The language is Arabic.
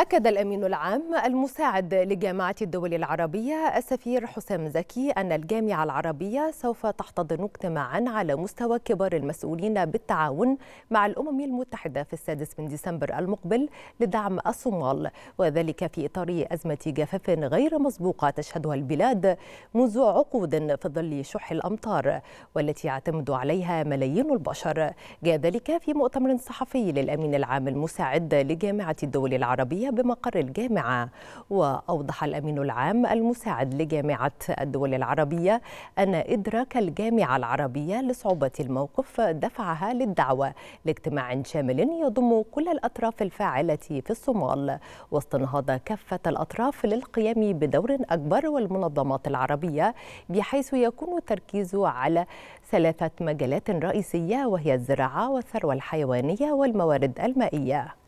أكد الأمين العام المساعد لجامعة الدول العربية السفير حسام زكي أن الجامعة العربية سوف تحتضن اجتماعا على مستوى كبار المسؤولين بالتعاون مع الأمم المتحدة في السادس من ديسمبر المقبل لدعم الصومال وذلك في إطار أزمة جفاف غير مسبوقة تشهدها البلاد منذ عقود في ظل شح الأمطار والتي يعتمد عليها ملايين البشر جاء ذلك في مؤتمر صحفي للأمين العام المساعد لجامعة الدول العربية بمقر الجامعة وأوضح الأمين العام المساعد لجامعة الدول العربية أن إدراك الجامعة العربية لصعوبة الموقف دفعها للدعوة لاجتماع شامل يضم كل الأطراف الفاعلة في الصومال واستنهاض كافة الأطراف للقيام بدور أكبر والمنظمات العربية بحيث يكون التركيز على ثلاثة مجالات رئيسية وهي الزراعة والثروة الحيوانية والموارد المائية